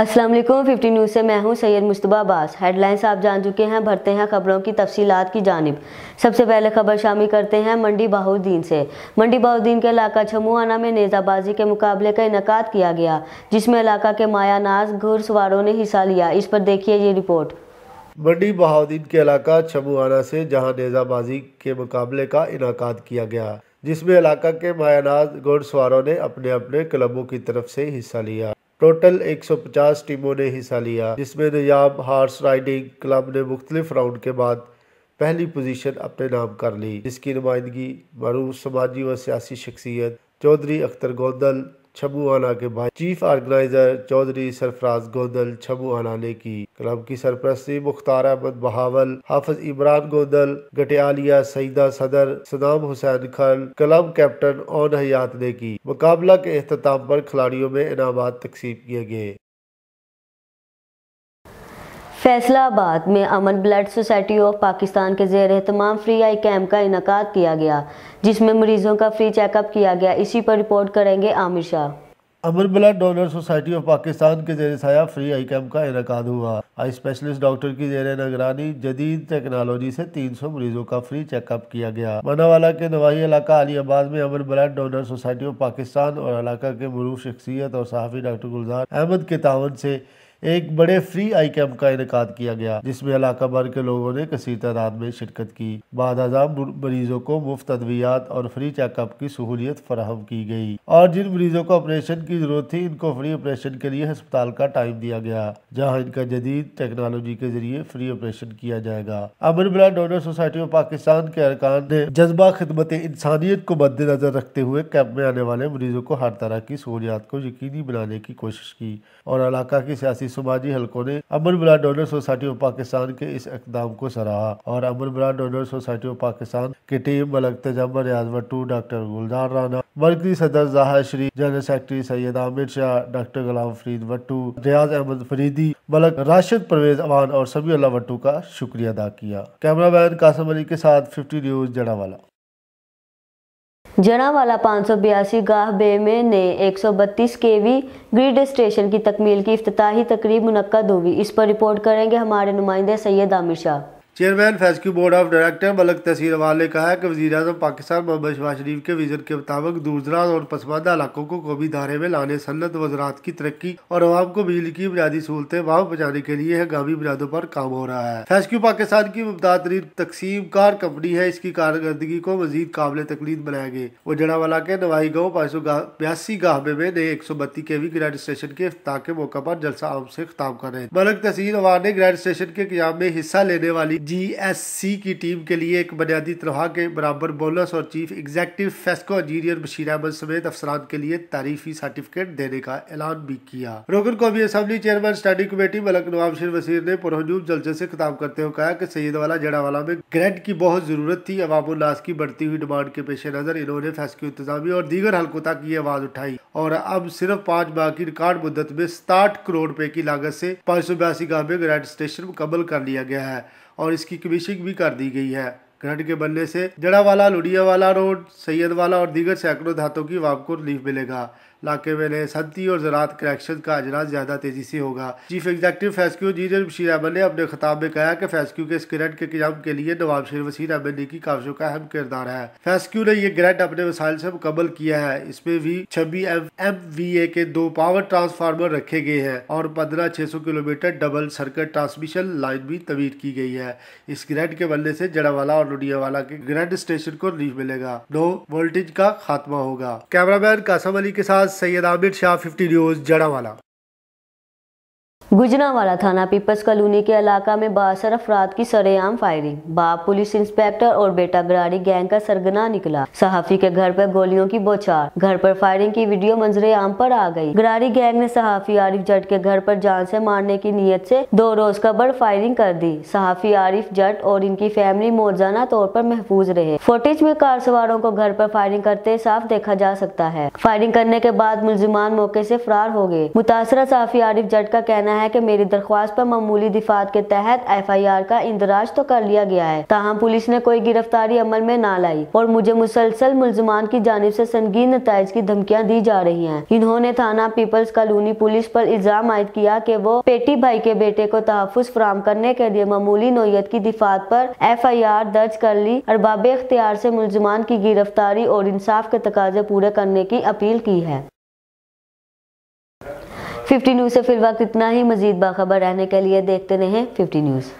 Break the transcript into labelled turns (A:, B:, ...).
A: Aslam fifty news से मैं हूं सैयद मुश्तबा अब्बास हेडलाइंस आप जान चुके हैं भरते हैं खबरों की तफसी की जानब सबसे पहले खबर शामिल करते हैं मंडी बहाद्दीन से मंडी बहाद्दीन के इलाका छमुआना में नेज़ाबाजी के मुकाबले का इनका किया गया जिसमें इलाका के मायानाज घुड़सवारों ने हिस्सा लिया इस पर देखिए ये रिपोर्ट
B: मंडी बहाउद्दीन के इलाका छमुआना से जहाँ नेज़ाबाजी के मुकाबले का इनका किया गया जिसमें इलाका के मायानाज घुड़सवारों ने अपने अपने क्लबों की तरफ से हिस्सा लिया टोटल 150 टीमों ने हिस्सा लिया जिसमें नजाम हार्स राइडिंग क्लब ने मुख्तलिफ राउंड के बाद पहली पोजीशन अपने नाम कर ली जिसकी नुमाइंदगी मरूफ समाजी व सियासी शख्सियत चौधरी अख्तर गोंदल छबुआना के भाई चीफ ऑर्गेनाइजर चौधरी सरफराज गोदल छबुआना ने की क्लब की सरप्रस्ती मुख्तार अहमद बहावल हाफिज इमरान गोदल गटियालिया सईदा सदर सदाम हुसैन खान क्लब कैप्टन और हयात ने की मुकाबला के अहताम पर खिलाड़ियों में इनाम तकसीम किए गए
A: फैसलाबाद में Aman blood society of Pakistan के जेर तमाम फ्री आई कैम्प का इनका किया गया जिसमें मरीजों का फ्री चेकअप किया गया इसी पर रिपोर्ट करेंगे Aamir Shah
B: Aman blood donor society of Pakistan के जेर साया फ्री आई कैम्प का इनका हुआ आई स्पेशलिस्ट डॉक्टर की जेर नगरानी जदीद टेक्नोलॉजी से 300 मरीजों का फ्री चेकअप किया गया मनावाला के नवाही इलाका अलीबाद में Aman blood donor society of Pakistan और इलाका के मरूफ शख्सियत और सहाफ़ी डॉक्टर गुलजार अहमद के तावन से एक बड़े फ्री आई कैम्प का इनका किया गया जिसमें इलाका भर के लोगों ने कसी तादाद में शिरकत की बाद मरीजों को मुफ्त अद्वियात और फ्री चेकअप की सहूलियत फराहम की गई और जिन मरीजों को ऑपरेशन की ज़रूरत थी इनको फ्री ऑपरेशन के लिए अस्पताल का टाइम दिया गया जहां इनका जदीद टेक्नोलॉजी के जरिए फ्री ऑपरेशन किया जाएगा अमन बिला डोनर सोसाइटी ऑफ पाकिस्तान के अरकान ने जज्बा खदमत इंसानियत को मद्देनजर रखते हुए कैंप में आने वाले मरीजों को हर तरह की सहूलियात को यकीनी बनाने की कोशिश की और इलाका की सियासी समाजी हलकों ने अमन बिला डोनर सोसाइटी ऑफ पाकिस्तान के इस इकदाम को सराहा और अमन बिला डोनर सोसाइटी ऑफ पाकिस्तान की टीम मलक तजम्बर रियाज टू डॉक्टर गुलजार राना मरकजी सदर साहब Shri general secretary Syed Aamir Shah doctor Ghulam Farid Wattoo Riaz Ahmad Faridi Malak Rashid Pervez Aman और सभी अल्लाह वट्टू का शुक्रिया अदा किया कैमरा मैन कासम अली के साथ फिफ्टी न्यूज जड़ावाला
A: जनावाला पाँच सौ बयासी गाह बे में ने एक सौ बत्तीस के वी ग्रिड स्टेशन की तकमील की अफ्ताही तकरीब मुनद हुई इस पर रिपोर्ट करेंगे हमारे नुमाइंदे Syed Aamir Shah
B: chairman FESCO board of director Malak Taseer Awal ने कहा कि वजी अजम पाकिस्तान मोहम्मद शहबाज शरीफ के विजन के मुताबिक दूरदराज और पसमानदा इलाकों को कौमी धारे में लाने सन्नत वजरात की तरक्की और आवाम को बिजली की बुनियादी सहूलतें वहाँ पहुँचाने के लिए हंगामी बुनियादों पर काम हो रहा है फैसक्यू पाकिस्तान की मुमताज तरीन तकसीम कार कंपनी है इसकी कारकर्दगी को मजीद काबिल तकलीद बनाया गया वो जड़ावाला के नवाई गाँव पाँच सौ बयासी गाहबे में नए एक सौ बत्ती के वी ग्रैंड स्टेशन के अफ्ताह के मौके पर जलसा आम से खिताब कर रहे मलक तसीर अवार ने ग्रैंड स्टेशन के क्याम में हिस्सा लेने वाली जीएससी की टीम के लिए एक बुनियादी तनख्वाह के बराबर बोनस और chief executive FESCO engineer Bashir Ahmad समेत अफसरान के लिए तारीफी सर्टिफिकेट देने का ऐलान भी किया रोकन कौमी assembly chairman standing committee Malak Nawab Sher Waseer ने पुरहजूब जलसे से खिताब करते हुए कहा कि सैयद वाला जड़ावाला में ग्रेड की बहुत जरूरत थी अवाम उल्लास की बढ़ती हुई डिमांड के पेश नज़र इन्होंने फेस्को इंतजामी और दीगर हल्कों तक ये आवाज़ उठाई और अब सिर्फ पांच माह की रिकॉर्ड मुद्दत में साठ करोड़ रुपए की लागत से पाँच सौ बयासी गांव में ग्रैंड स्टेशन मुकम्मल कर लिया गया है और इसकी क्विशिंग भी कर दी गई है ग्रंट के बनने से जड़ावाला लुडियावाला रोड सैयदवाला और दीगर सैकड़ों धातों की वापको रिलीफ मिलेगा इलाके में नए सनती और ज़रात कनेक्शन का अजराज ज़्यादा तेज़ी से होगा chief executive FESCO engineer Bashir Ahmad ने अपने खिताब में कहा कि फैसक्यू के इस ग्रेंट के क्याम के लिए नवाब शेर वसीर अहमद ने की काविशों का अहम किरदार है फैसक्यू ने यह ग्रेंट अपने वसाइल से मुकम्मल किया है इसमें भी छब्बी एम वी ए के दो पावर ट्रांसफार्मर रखे गए हैं और पंद्रह छह सौ kilometre double circuit transmission line भी तवीर की गई है इस ग्रेंट के बनने से जड़ावाला और लुडियावाला के ग्रेंट स्टेशन को रिलीफ मिलेगा नो वोल्टेज का खात्मा होगा कैमरामैन कासम अली के साथ सैयद आबिद शाह फिफ्टी न्यूज़ जड़ावाला
A: गुजरावाला थाना पीपल्स कॉलोनी के इलाका में बासर अफराद की सरेआम फायरिंग बाप पुलिस इंस्पेक्टर और बेटा बरारी गैंग का सरगना निकला सहाफी के घर पर गोलियों की बौछार घर पर फायरिंग की वीडियो मंजरे आम पर आ गई गरारी गैंग ने सहाफी आरिफ जट के घर पर जान से मारने की नीयत से दो रोज का बड़ फायरिंग कर दी सहाफी आरिफ जट और इनकी फैमिली मोजाना तौर पर महफूज रहे फोटेज में कार सवारों को घर पर फायरिंग करते साफ देखा जा सकता है फायरिंग करने के बाद मुलजिमान मौके से फरार हो गए मुतासरा सहाफी आरिफ जट का कहना है है कि मेरी दरख्वास्त पर मामूली दिफात के तहत एफआईआर का इंदराज तो कर लिया गया है ताहम पुलिस ने कोई गिरफ्तारी अमल में ना लाई और मुझे मुसलसल मुलजमान की जानब ऐसी संगीन नतज की धमकियाँ दी जा रही है इन्होंने थाना पीपल्स कॉलोनी पुलिस आरोप इल्जाम आयद किया की वो पेटी भाई के बेटे को तहफ़ फ्राहम करने के लिए मामूली नोयत की दिफात आरोप एफ आई आर दर्ज कर ली और बाबे अख्तियार ऐसी मुलजमान की गिरफ्तारी और इंसाफ के तकाजे पूरे करने की अपील की है फिफ्टी न्यूज़ से फिर वक्त इतना ही मजीद बाखबर रहने के लिए देखते रहें फिफ्टी न्यूज़